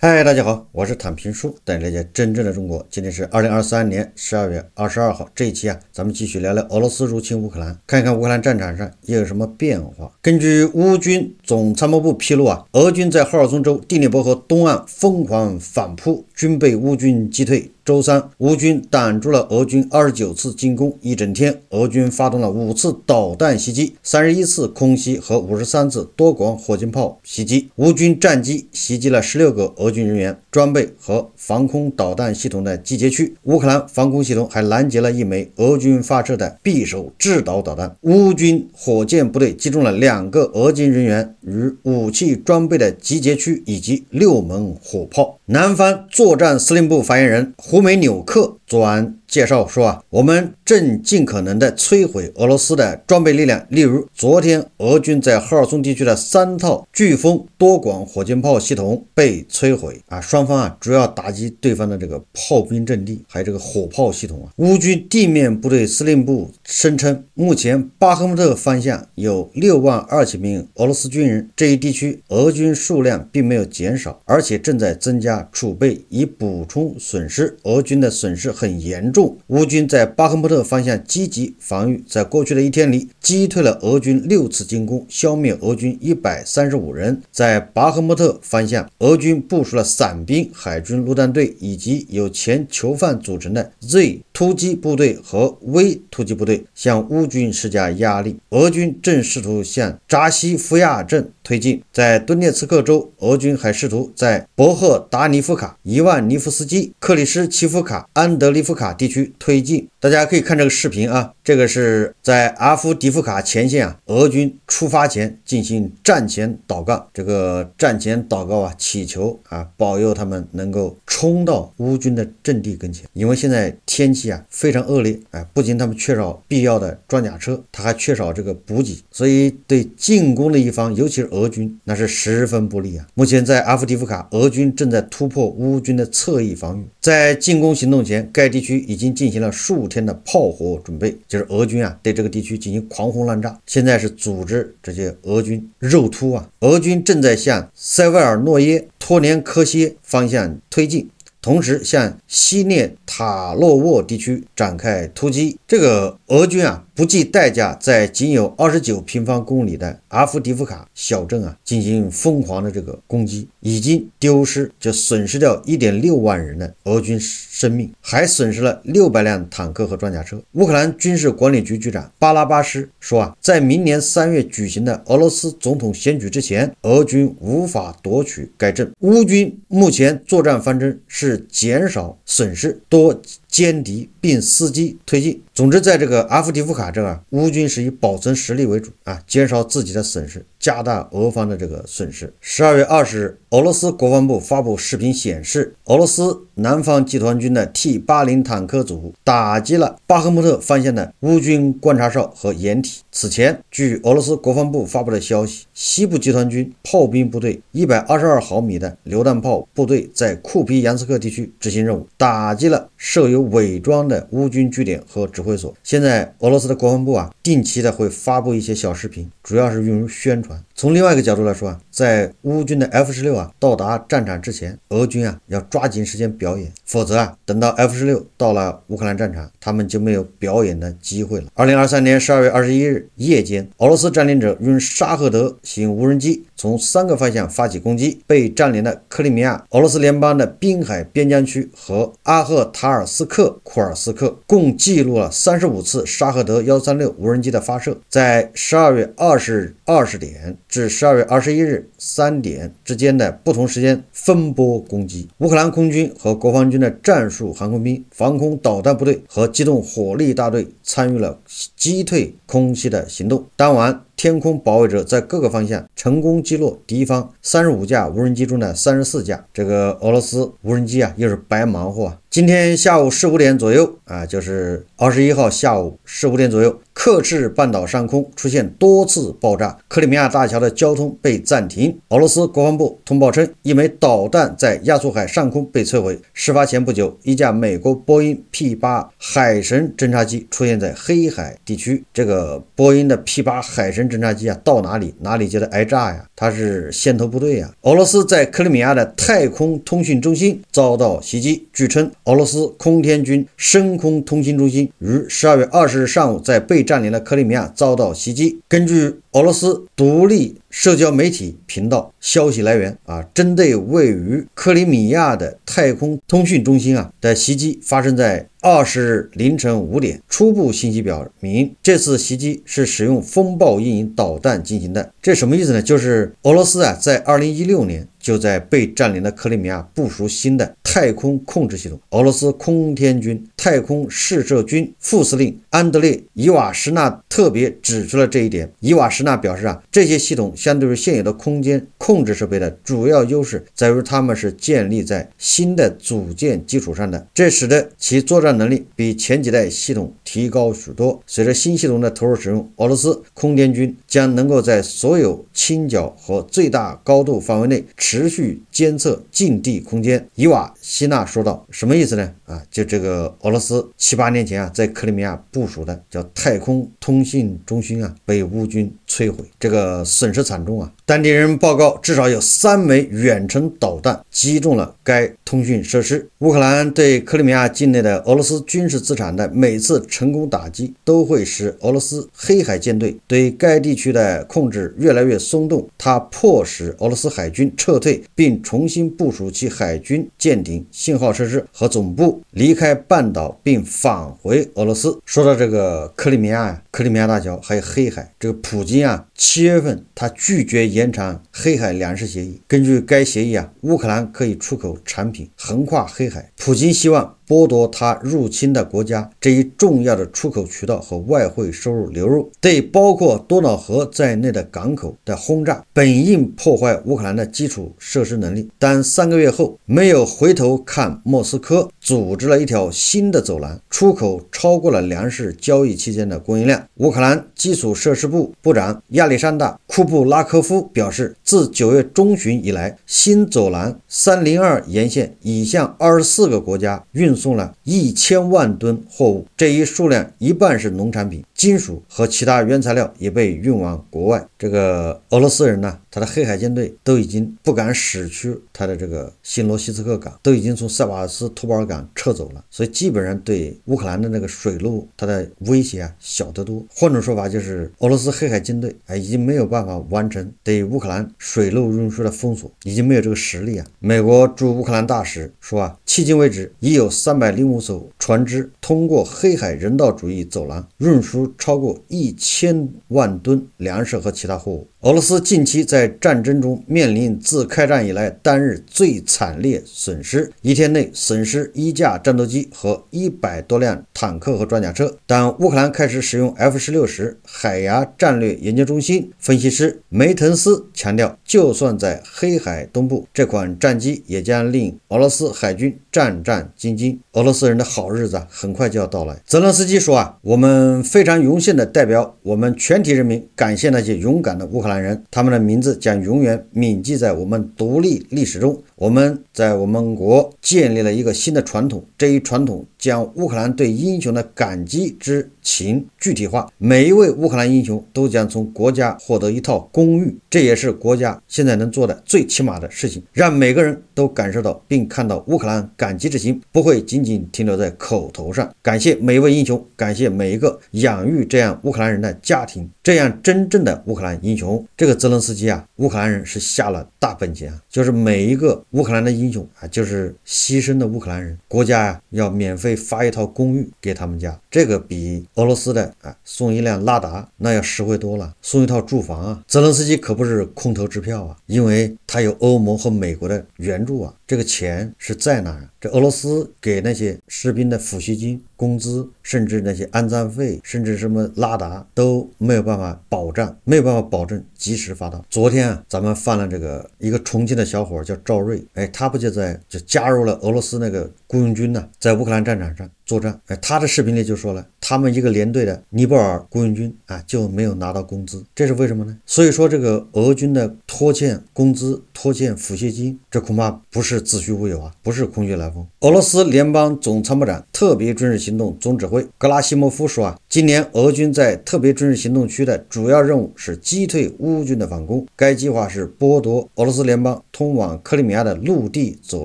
嗨，大家好，我是坦平叔，带你了解真正的中国。今天是二零二三年十二月二十二号，这一期啊，咱们继续聊聊俄罗斯入侵乌克兰，看一看乌克兰战场上又有什么变化。根据乌军总参谋部披露啊，俄军在赫尔松州第聂伯河东岸疯狂反扑，均被乌军击退。周三，乌军挡住了俄军二十九次进攻，一整天，俄军发动了五次导弹袭击、三十一次空袭和五十三次多管火箭炮袭击。乌军战机袭击了十六个俄军人员、装备和防空导弹系统的集结区。乌克兰防空系统还拦截了一枚俄军发射的匕首制导导弹。乌军火箭部队击中了两个俄军人员与武器装备的集结区以及六门火炮。南方作战司令部发言人胡。欧美纽克。昨晚介绍说啊，我们正尽可能的摧毁俄罗斯的装备力量，例如昨天俄军在赫尔松地区的三套“飓风”多管火箭炮系统被摧毁啊。双方啊主要打击对方的这个炮兵阵地，还有这个火炮系统啊。乌军地面部队司令部声称，目前巴赫穆特方向有六万二千名俄罗斯军人，这一地区俄军数量并没有减少，而且正在增加储备以补充损失。俄军的损失。很严重。乌军在巴赫穆特方向积极防御，在过去的一天里击退了俄军六次进攻，消灭俄军一百三十五人。在巴赫穆特方向，俄军部署了伞兵、海军陆战队以及由前囚犯组成的 Z 突击部队和 V 突击部队，向乌军施加压力。俄军正试图向扎西夫亚镇推进。在顿涅茨克州，俄军还试图在博赫达尼夫卡、伊万尼夫斯基、克里斯奇夫卡、安德。利夫卡地区推进，大家可以看这个视频啊，这个是在阿夫迪夫卡前线啊，俄军出发前进行战前祷告。这个战前祷告啊，祈求啊，保佑他们能够冲到乌军的阵地跟前。因为现在天气啊非常恶劣，哎，不仅他们缺少必要的装甲车，他还缺少这个补给，所以对进攻的一方，尤其是俄军，那是十分不利啊。目前在阿夫迪夫卡，俄军正在突破乌军的侧翼防御。在进攻行动前，该地区已经进行了数天的炮火准备，就是俄军啊对这个地区进行狂轰滥炸。现在是组织这些俄军肉突啊，俄军正在向塞维尔诺耶托连科歇方向推进，同时向西涅塔洛沃地区展开突击。这个俄军啊。不计代价，在仅有二十九平方公里的阿夫迪夫卡小镇啊，进行疯狂的这个攻击，已经丢失就损失掉一点六万人的俄军生命，还损失了六百辆坦克和装甲车。乌克兰军事管理局局长巴拉巴什说啊，在明年三月举行的俄罗斯总统选举之前，俄军无法夺取该镇。乌军目前作战方针是减少损失，多歼敌，并伺机推进。总之，在这个阿夫迪夫卡。反正啊，乌军是以保存实力为主啊，减少自己的损失。加大俄方的这个损失。十二月二十日，俄罗斯国防部发布视频显示，俄罗斯南方集团军的 T 八零坦克组打击了巴赫穆特方向的乌军观察哨和掩体。此前，据俄罗斯国防部发布的消息，西部集团军炮兵部队一百二十二毫米的榴弹炮部队在库皮扬斯克地区执行任务，打击了设有伪装的乌军据点和指挥所。现在，俄罗斯的国防部啊。定期的会发布一些小视频，主要是用于宣传。从另外一个角度来说啊，在乌军的 F 十六啊到达战场之前，俄军啊要抓紧时间表演，否则啊，等到 F 十六到了乌克兰战场，他们就没有表演的机会了。二零二三年十二月二十一日夜间，俄罗斯占领者用沙赫德型无人机从三个方向发起攻击。被占领的克里米亚、俄罗斯联邦的滨海边疆区和阿赫塔尔斯克、库尔斯克共记录了三十五次沙赫德幺三六无人机的发射，在十二月二十二十点。至十二月二十一日三点之间的不同时间分拨攻击。乌克兰空军和国防军的战术航空兵、防空导弹部队和机动火力大队参与了击退空袭的行动。当晚。天空保卫者在各个方向成功击落敌方三十五架无人机中的三十四架。这个俄罗斯无人机啊，又是白忙活啊！今天下午十五点左右啊，就是二十一号下午十五点左右，克赤半岛上空出现多次爆炸，克里米亚大桥的交通被暂停。俄罗斯国防部通报称，一枚导弹在亚速海上空被摧毁。事发前不久，一架美国波音 P 八海神侦察机出现在黑海地区。这个波音的 P 八海神。侦察机啊，到哪里哪里就得挨炸呀，它是先头部队呀。俄罗斯在克里米亚的太空通讯中心遭到袭击，据称俄罗斯空天军深空通信中心于十二月二十日上午在被占领的克里米亚遭到袭击。根据俄罗斯独立社交媒体频道消息来源啊，针对位于克里米亚的太空通讯中心啊的袭击发生在二十日凌晨五点。初步信息表明，这次袭击是使用风暴阴影导弹进行的。这什么意思呢？就是俄罗斯啊，在二零一六年。就在被占领的克里米亚部署新的太空控制系统，俄罗斯空天军太空试射军副司令安德烈·伊瓦什纳特别指出了这一点。伊瓦什纳表示啊，这些系统相对于现有的空间控制设备的主要优势在于，它们是建立在新的组件基础上的，这使得其作战能力比前几代系统提高许多。随着新系统的投入使用，俄罗斯空天军将能够在所有倾角和最大高度范围内持。持续监测近地空间，伊瓦希纳说道：“什么意思呢？啊，就这个俄罗斯七八年前啊，在克里米亚部署的叫太空通信中心啊，被乌军摧毁，这个损失惨重啊。当地人报告，至少有三枚远程导弹击中了该通讯设施。乌克兰对克里米亚境内的俄罗斯军事资产的每次成功打击，都会使俄罗斯黑海舰队对该地区的控制越来越松动。它迫使俄罗斯海军撤。”退，并重新部署其海军舰艇、信号设施和总部，离开半岛并返回俄罗斯。说到这个克里米亚呀。克里米亚大桥还有黑海，这个普京啊，七月份他拒绝延长黑海粮食协议。根据该协议啊，乌克兰可以出口产品横跨黑海。普京希望剥夺他入侵的国家这一重要的出口渠道和外汇收入流入。对包括多瑙河在内的港口的轰炸本应破坏乌克兰的基础设施能力，但三个月后没有回头看，莫斯科组织了一条新的走廊，出口超过了粮食交易期间的供应量。乌克兰基础设施部部长亚历山大·库布拉科夫表示，自九月中旬以来，新走廊302沿线已向24个国家运送了一千万吨货物，这一数量一半是农产品、金属和其他原材料也被运往国外。这个俄罗斯人呢？他的黑海舰队都已经不敢驶出他的这个新罗西斯克港，都已经从塞瓦斯托波尔港撤走了，所以基本上对乌克兰的那个水路，它的威胁啊小得多。换种说法就是，俄罗斯黑海舰队啊已经没有办法完成对乌克兰水路运输的封锁，已经没有这个实力啊。美国驻乌克兰大使说啊，迄今为止，已有三百零五艘船只通过黑海人道主义走廊运输超过一千万吨粮食和其他货物。俄罗斯近期在战争中面临自开战以来单日最惨烈损失，一天内损失一架战斗机和一百多辆坦克和装甲车。当乌克兰开始使用 F-16 时，海牙战略研究中心分析师梅滕斯强调，就算在黑海东部，这款战机也将令俄罗斯海军。战战兢兢，俄罗斯人的好日子啊，很快就要到来。泽连斯基说啊，我们非常荣幸的代表我们全体人民，感谢那些勇敢的乌克兰人，他们的名字将永远铭记在我们独立历史中。我们在我们国建立了一个新的传统，这一传统将乌克兰对英雄的感激之情具体化。每一位乌克兰英雄都将从国家获得一套公寓，这也是国家现在能做的最起码的事情，让每个人都感受到并看到乌克兰感。感激之心不会仅仅停留在口头上，感谢每一位英雄，感谢每一个养育这样乌克兰人的家庭，这样真正的乌克兰英雄。这个泽连斯基啊，乌克兰人是下了大本钱啊，就是每一个乌克兰的英雄啊，就是牺牲的乌克兰人，国家啊要免费发一套公寓给他们家，这个比俄罗斯的啊送一辆拉达那要实惠多了，送一套住房啊。泽连斯基可不是空头支票啊，因为他有欧盟和美国的援助啊。这个钱是在哪？这俄罗斯给那些士兵的抚恤金、工资，甚至那些安葬费，甚至什么拉达都没有办法保障，没有办法保证及时发到。昨天啊，咱们犯了这个一个重庆的小伙叫赵瑞，哎，他不就在就加入了俄罗斯那个雇佣军呢，在乌克兰战场上作战。哎，他的视频里就说了。他们一个连队的尼泊尔雇佣军啊就没有拿到工资，这是为什么呢？所以说这个俄军的拖欠工资、拖欠抚恤金，这恐怕不是子虚乌有啊，不是空穴来风。俄罗斯联邦总参谋长、特别军事行动总指挥格拉西莫夫说啊，今年俄军在特别军事行动区的主要任务是击退乌军的反攻。该计划是剥夺俄罗斯联邦通往克里米亚的陆地走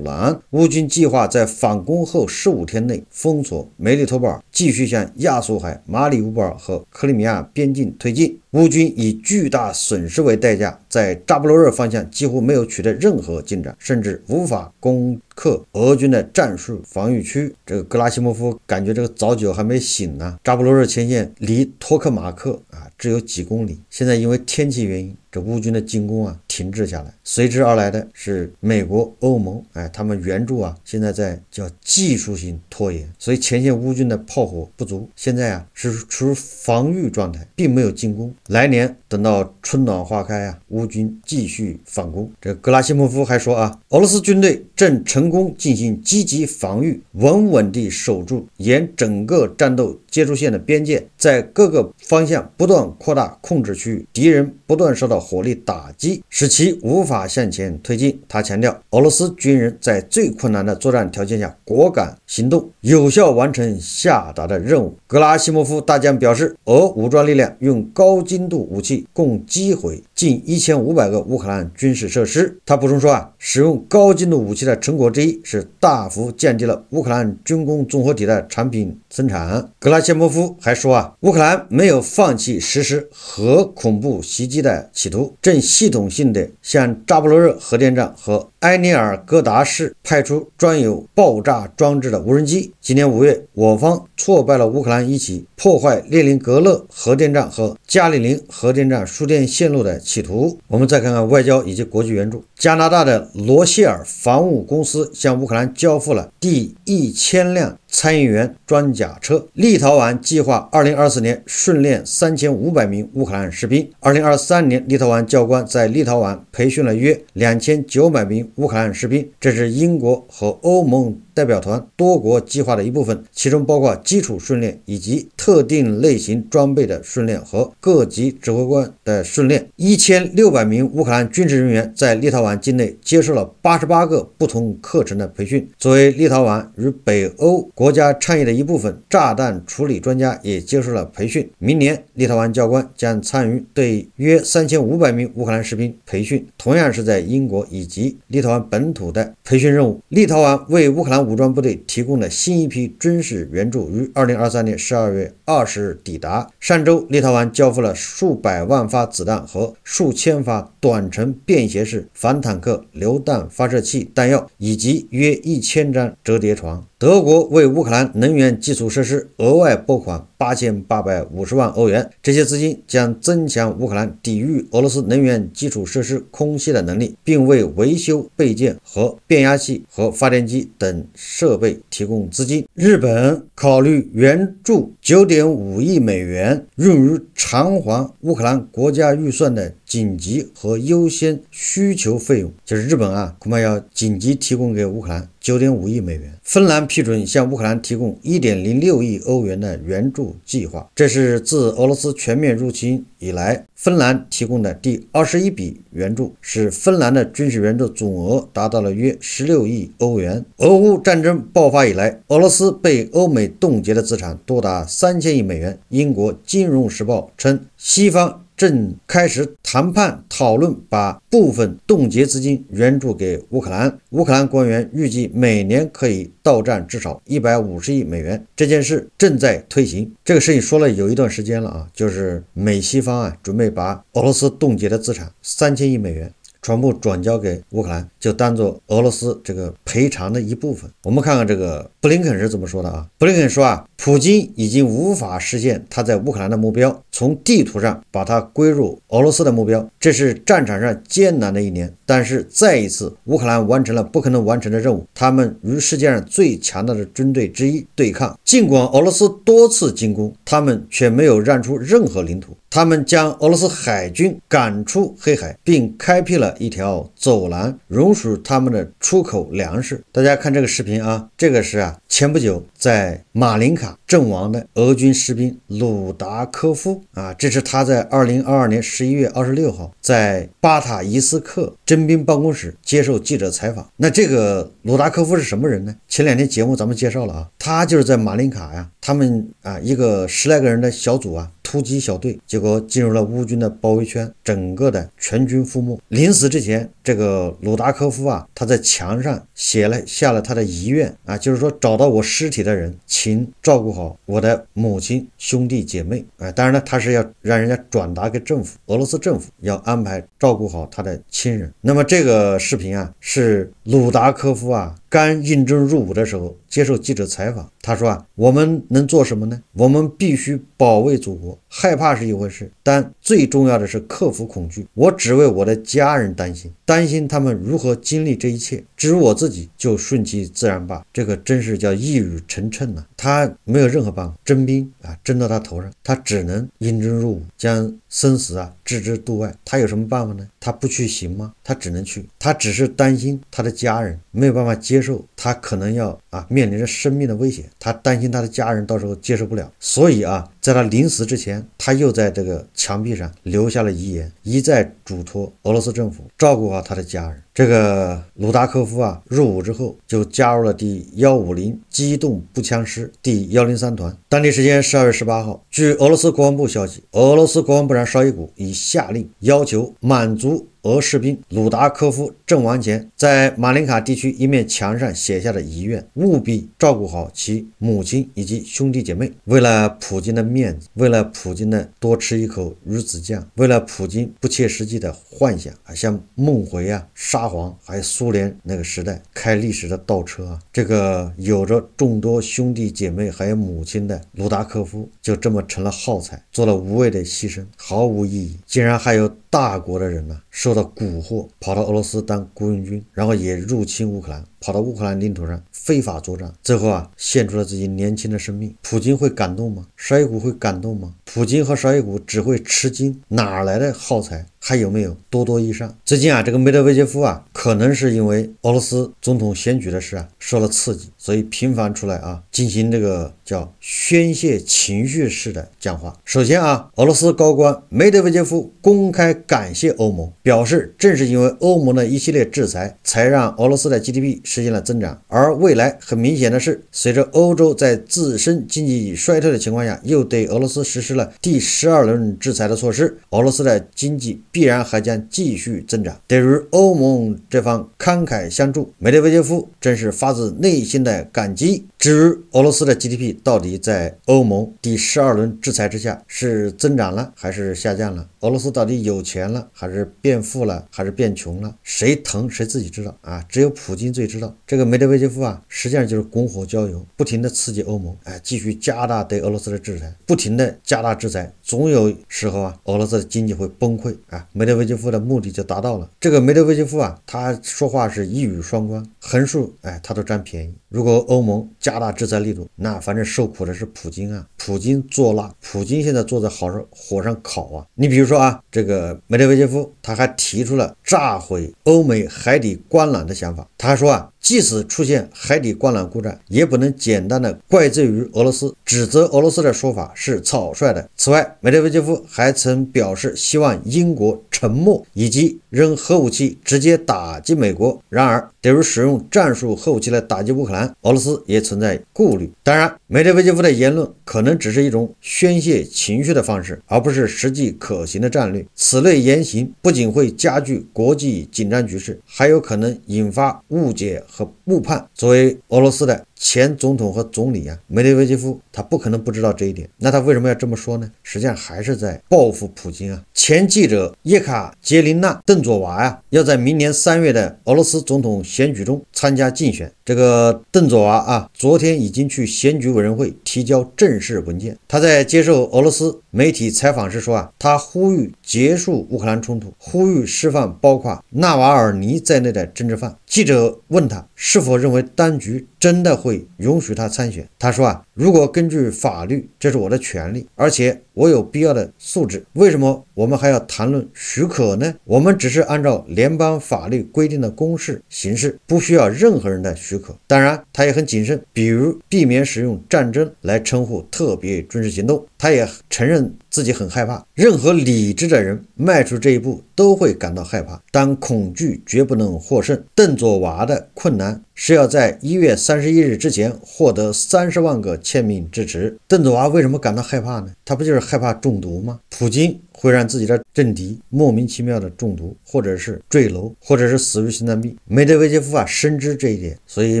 廊。乌军计划在反攻后十五天内封锁梅利托波尔，继续向亚。大苏海、马里乌波尔和克里米亚边境推进。乌军以巨大损失为代价，在扎波罗热方向几乎没有取得任何进展，甚至无法攻克俄军的战术防御区。这个格拉西莫夫感觉这个早酒还没醒呢。扎波罗热前线离托克马克啊只有几公里，现在因为天气原因，这乌军的进攻啊停滞下来，随之而来的是美国、欧盟，哎，他们援助啊现在在叫技术性拖延，所以前线乌军的炮火不足，现在啊是处于防御状态，并没有进攻。来年等到春暖花开啊，乌军继续反攻。这格拉西莫夫还说啊，俄罗斯军队正成功进行积极防御，稳稳地守住沿整个战斗接触线的边界，在各个方向不断扩大控制区域，敌人不断受到火力打击，使其无法向前推进。他强调，俄罗斯军人在最困难的作战条件下果敢行动，有效完成下达的任务。格拉西莫夫大将表示，俄武装力量用高级精度武器共击毁近一千五百个乌克兰军事设施。他补充说啊，使用高精度武器的成果之一是大幅降低了乌克兰军工综合体的产品生产。格拉切莫夫还说啊，乌克兰没有放弃实施核恐怖袭击的企图，正系统性的向扎波罗热核电站和埃涅尔戈达市派出装有爆炸装置的无人机。今年五月，我方挫败了乌克兰一起破坏列宁格勒核电站和加里。核电站输电线路的企图。我们再看看外交以及国际援助。加拿大的罗希尔防务公司向乌克兰交付了第一千辆。参议员装甲车，立陶宛计划二零二四年训练三千五百名乌克兰士兵。二零二三年，立陶宛教官在立陶宛培训了约两千九百名乌克兰士兵。这是英国和欧盟代表团多国计划的一部分，其中包括基础训练以及特定类型装备的训练和各级指挥官的训练。一千六百名乌克兰军事人员在立陶宛境内接受了八十八个不同课程的培训。作为立陶宛与北欧。国家倡议的一部分，炸弹处理专家也接受了培训。明年，立陶宛教官将参与对约三千五百名乌克兰士兵培训，同样是在英国以及立陶宛本土的培训任务。立陶宛为乌克兰武装部队提供的新一批军事援助于二零二三年十二月二十日抵达。上周，立陶宛交付了数百万发子弹和数千发短程便携式反坦克榴弹发射器弹药，以及约一千张折叠床。德国为乌克兰能源基础设施额外拨款。八千八百五十万欧元，这些资金将增强乌克兰抵御俄罗斯能源基础设施空袭的能力，并为维修备件和变压器和发电机等设备提供资金。日本考虑援助九点五亿美元，用于偿还乌克兰国家预算的紧急和优先需求费用。就是日本啊，恐怕要紧急提供给乌克兰九点五亿美元。芬兰批准向乌克兰提供一点零六亿欧元的援助。计划，这是自俄罗斯全面入侵以来，芬兰提供的第二十一笔援助，使芬兰的军事援助总额达到了约十六亿欧元。俄乌战争爆发以来，俄罗斯被欧美冻结的资产多达三千亿美元。英国《金融时报》称，西方。正开始谈判讨论，把部分冻结资金援助给乌克兰。乌克兰官员预计每年可以到账至少一百五十亿美元。这件事正在推行。这个事情说了有一段时间了啊，就是美西方啊准备把俄罗斯冻结的资产三千亿美元全部转交给乌克兰，就当做俄罗斯这个赔偿的一部分。我们看看这个布林肯是怎么说的啊？布林肯说啊。普京已经无法实现他在乌克兰的目标，从地图上把它归入俄罗斯的目标。这是战场上艰难的一年，但是再一次，乌克兰完成了不可能完成的任务。他们与世界上最强大的军队之一对抗，尽管俄罗斯多次进攻，他们却没有让出任何领土。他们将俄罗斯海军赶出黑海，并开辟了一条走廊，容许他们的出口粮食。大家看这个视频啊，这个是啊，前不久。在马林卡阵亡的俄军士兵鲁达科夫啊，这是他在二零二二年十一月二十六号在巴塔伊斯克征兵办公室接受记者采访。那这个鲁达科夫是什么人呢？前两天节目咱们介绍了啊，他就是在马林卡呀，他们啊一个十来个人的小组啊。突击小队结果进入了乌军的包围圈，整个的全军覆没。临死之前，这个鲁达科夫啊，他在墙上写了下了他的遗愿啊，就是说找到我尸体的人，请照顾好我的母亲、兄弟姐妹。哎，当然呢，他是要让人家转达给政府，俄罗斯政府要安排照顾好他的亲人。那么这个视频啊，是鲁达科夫啊。刚应征入伍的时候，接受记者采访，他说啊，我们能做什么呢？我们必须保卫祖国。害怕是一回事，但最重要的是克服恐惧。我只为我的家人担心，担心他们如何经历这一切。至于我自己，就顺其自然吧。这个真是叫一语成谶了。他没有任何办法，征兵啊，征到他头上，他只能应征入伍，将。生死啊置之度外，他有什么办法呢？他不去行吗？他只能去，他只是担心他的家人没有办法接受，他可能要啊面临着生命的危险，他担心他的家人到时候接受不了，所以啊。在他临死之前，他又在这个墙壁上留下了遗言，一再嘱托俄罗斯政府照顾好他的家人。这个鲁达科夫啊，入伍之后就加入了第幺五零机动步枪师第幺零三团。当地时间十二月十八号，据俄罗斯国防部消息，俄罗斯国防部长绍伊古已下令要求满足。俄士兵鲁达科夫阵亡前，在马林卡地区一面墙上写下的遗愿：务必照顾好其母亲以及兄弟姐妹。为了普京的面子，为了普京的多吃一口鱼子酱，为了普京不切实际的幻想啊，像梦回啊沙皇，还有苏联那个时代，开历史的倒车啊！这个有着众多兄弟姐妹还有母亲的鲁达科夫，就这么成了耗材，做了无谓的牺牲，毫无意义，竟然还有。大国的人呢，受到蛊惑，跑到俄罗斯当雇佣军，然后也入侵乌克兰，跑到乌克兰领土上非法作战，最后啊，献出了自己年轻的生命。普京会感动吗？沙伊古会感动吗？普京和沙伊古只会吃惊，哪来的耗材？还有没有多多益善？最近啊，这个梅德韦杰夫啊，可能是因为俄罗斯总统选举的事啊，受了刺激。所以频繁出来啊，进行这个叫宣泄情绪式的讲话。首先啊，俄罗斯高官梅德韦杰夫公开感谢欧盟，表示正是因为欧盟的一系列制裁，才让俄罗斯的 GDP 实现了增长。而未来很明显的是，随着欧洲在自身经济衰退的情况下，又对俄罗斯实施了第十二轮制裁的措施，俄罗斯的经济必然还将继续增长。对于欧盟这方慷慨相助，梅德韦杰夫真是发自内心的。感激。至于俄罗斯的 GDP 到底在欧盟第十二轮制裁之下是增长了还是下降了？俄罗斯到底有钱了，还是变富了，还是变穷了？谁疼谁自己知道啊！只有普京最知道。这个梅德韦杰夫啊，实际上就是拱火浇油，不停地刺激欧盟，哎，继续加大对俄罗斯的制裁，不停地加大制裁，总有时候啊，俄罗斯的经济会崩溃啊！梅德韦杰夫的目的就达到了。这个梅德韦杰夫啊，他说话是一语双关，横竖哎，他都占便宜。如果欧盟加大制裁力度，那反正受苦的是普京啊！普京坐辣，普京现在坐在好上火上烤啊！你比如说。说啊，这个梅德韦杰夫他还提出了炸毁欧美海底光缆的想法。他说啊。即使出现海底光缆故障，也不能简单的怪罪于俄罗斯，指责俄罗斯的说法是草率的。此外，梅德韦杰夫还曾表示希望英国沉默以及扔核武器直接打击美国。然而，对于使用战术核武器来打击乌克兰，俄罗斯也存在顾虑。当然，梅德韦杰夫的言论可能只是一种宣泄情绪的方式，而不是实际可行的战略。此类言行不仅会加剧国际紧张局势，还有可能引发误解。和误判作为俄罗斯的。前总统和总理啊，梅德韦杰夫他不可能不知道这一点。那他为什么要这么说呢？实际上还是在报复普京啊。前记者叶卡捷琳娜·邓佐娃呀，要在明年三月的俄罗斯总统选举中参加竞选。这个邓佐娃啊，昨天已经去选举委员会提交正式文件。他在接受俄罗斯媒体采访时说啊，他呼吁结束乌克兰冲突，呼吁释放包括纳瓦尔尼在内的政治犯。记者问他。是否认为当局真的会允许他参选？他说啊。如果根据法律，这是我的权利，而且我有必要的素质。为什么我们还要谈论许可呢？我们只是按照联邦法律规定的公式行事，不需要任何人的许可。当然，他也很谨慎，比如避免使用“战争”来称呼特别军事行动。他也承认自己很害怕，任何理智的人迈出这一步都会感到害怕。但恐惧绝不能获胜。邓佐娃的困难。是要在一月三十一日之前获得三十万个签名支持。邓子华为什么感到害怕呢？他不就是害怕中毒吗？普京会让自己的政敌莫名其妙的中毒，或者是坠楼，或者是死于心脏病。梅德韦杰夫啊，深知这一点，所以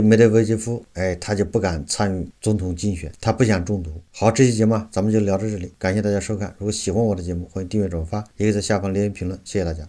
梅德韦杰夫，哎，他就不敢参与总统竞选，他不想中毒。好，这期节目啊，咱们就聊到这里，感谢大家收看。如果喜欢我的节目，欢迎订阅、转发，也可以在下方留言评论。谢谢大家。